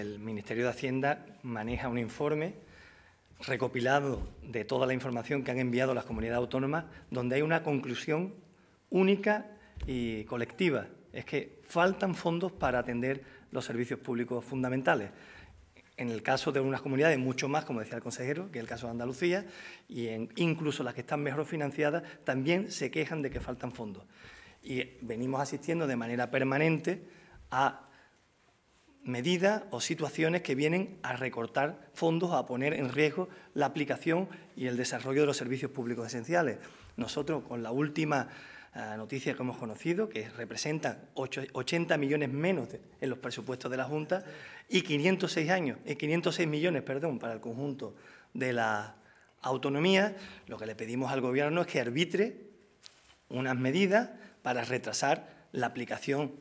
El Ministerio de Hacienda maneja un informe recopilado de toda la información que han enviado las comunidades autónomas, donde hay una conclusión única y colectiva. Es que faltan fondos para atender los servicios públicos fundamentales. En el caso de unas comunidades, mucho más, como decía el consejero, que el caso de Andalucía, y en, incluso las que están mejor financiadas, también se quejan de que faltan fondos. Y venimos asistiendo de manera permanente a medidas o situaciones que vienen a recortar fondos, a poner en riesgo la aplicación y el desarrollo de los servicios públicos esenciales. Nosotros, con la última eh, noticia que hemos conocido, que representa 80 millones menos en los presupuestos de la Junta y 506, años, 506 millones perdón, para el conjunto de la autonomía, lo que le pedimos al Gobierno es que arbitre unas medidas para retrasar la aplicación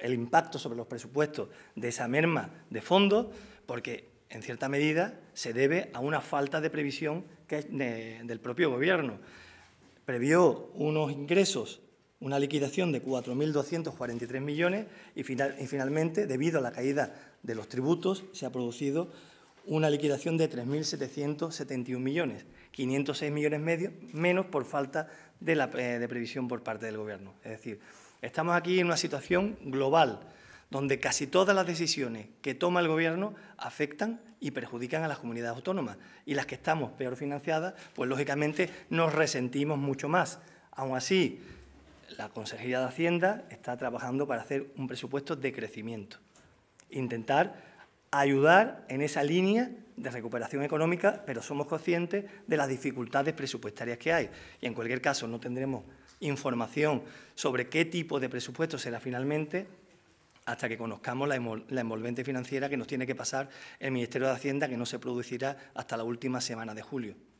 el impacto sobre los presupuestos de esa merma de fondos, porque en cierta medida se debe a una falta de previsión que del propio Gobierno. Previó unos ingresos, una liquidación de 4.243 millones y, finalmente, debido a la caída de los tributos, se ha producido una liquidación de 3.771 millones, 506 millones medio, menos por falta de, eh, de previsión por parte del Gobierno. Es decir, Estamos aquí en una situación global, donde casi todas las decisiones que toma el Gobierno afectan y perjudican a las comunidades autónomas. Y las que estamos peor financiadas, pues lógicamente nos resentimos mucho más. Aún así, la Consejería de Hacienda está trabajando para hacer un presupuesto de crecimiento. Intentar ayudar en esa línea de recuperación económica, pero somos conscientes de las dificultades presupuestarias que hay. Y en cualquier caso no tendremos información sobre qué tipo de presupuesto será finalmente hasta que conozcamos la, envolvente financiera que nos tiene que pasar el Ministerio de Hacienda, que no se producirá hasta la última semana de julio.